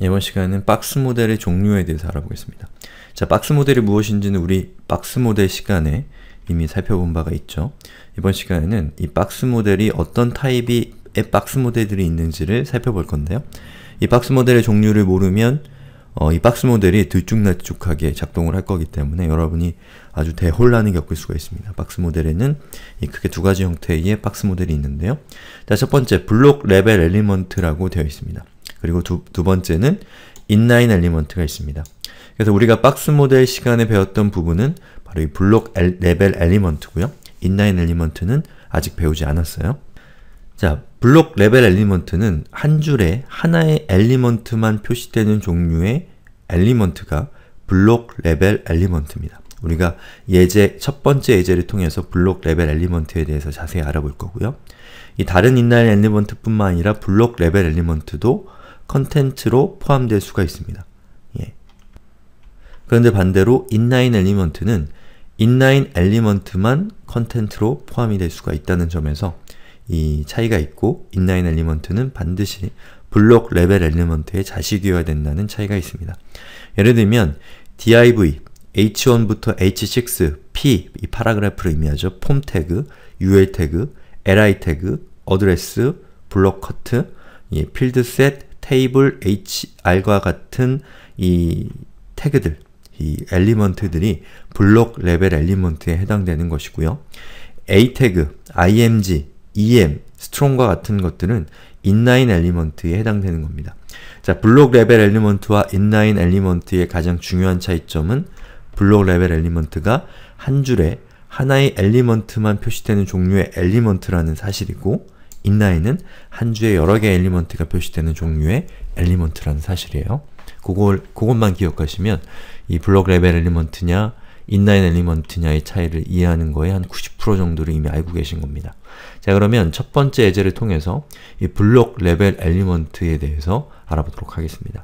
이번 시간에는 박스 모델의 종류에 대해서 알아보겠습니다. 자, 박스 모델이 무엇인지는 우리 박스 모델 시간에 이미 살펴본 바가 있죠. 이번 시간에는 이 박스 모델이 어떤 타입의 박스 모델들이 있는지를 살펴볼 건데요. 이 박스 모델의 종류를 모르면 어, 이 박스 모델이 들쭉날쭉하게 작동을 할 거기 때문에 여러분이 아주 대혼란을 겪을 수가 있습니다. 박스 모델에는 크게 두 가지 형태의 박스 모델이 있는데요. 자, 첫 번째, 블록 레벨 엘리먼트라고 되어 있습니다. 그리고 두, 두 번째는 인라인 엘리먼트가 있습니다. 그래서 우리가 박스 모델 시간에 배웠던 부분은 바로 이 블록 엘, 레벨 엘리먼트고요. 인라인 엘리먼트는 아직 배우지 않았어요. 자, 블록 레벨 엘리먼트는 한 줄에 하나의 엘리먼트만 표시되는 종류의 엘리먼트가 블록 레벨 엘리먼트입니다. 우리가 예제, 첫 번째 예제를 통해서 블록 레벨 엘리먼트에 대해서 자세히 알아볼 거고요. 이 다른 인라인 엘리먼트뿐만 아니라 블록 레벨 엘리먼트도 컨텐츠로 포함될 수가 있습니다. 예. 그런데 반대로 인라인 엘리먼트는 인라인 엘리먼트만 컨텐츠로 포함이 될 수가 있다는 점에서 이 차이가 있고 인라인 엘리먼트는 반드시 블록 레벨 엘리먼트의 자식이어야 된다는 차이가 있습니다. 예를 들면 div h1부터 h6 p 이 파라그래프를 의미하죠. 폼 태그, ul 태그, li 태그, 어드레스, 블록 커트, 예, 필드 셋, 테이블 HR과 같은 이 태그들, 이 엘리먼트들이 블록 레벨 엘리먼트에 해당되는 것이고요. A 태그, img, em, strong과 같은 것들은 인라인 엘리먼트에 해당되는 겁니다. 자, 블록 레벨 엘리먼트와 인라인 엘리먼트의 가장 중요한 차이점은 블록 레벨 엘리먼트가 한 줄에 하나의 엘리먼트만 표시되는 종류의 엘리먼트라는 사실이고 인라인은한 주에 여러 개의 엘리먼트가 표시되는 종류의 엘리먼트라는 사실이에요. 그걸, 그것만 기억하시면 이 블록 레벨 엘리먼트냐, 인라인 엘리먼트냐의 차이를 이해하는 거에 한 90% 정도를 이미 알고 계신 겁니다. 자 그러면 첫 번째 예제를 통해서 이 블록 레벨 엘리먼트에 대해서 알아보도록 하겠습니다.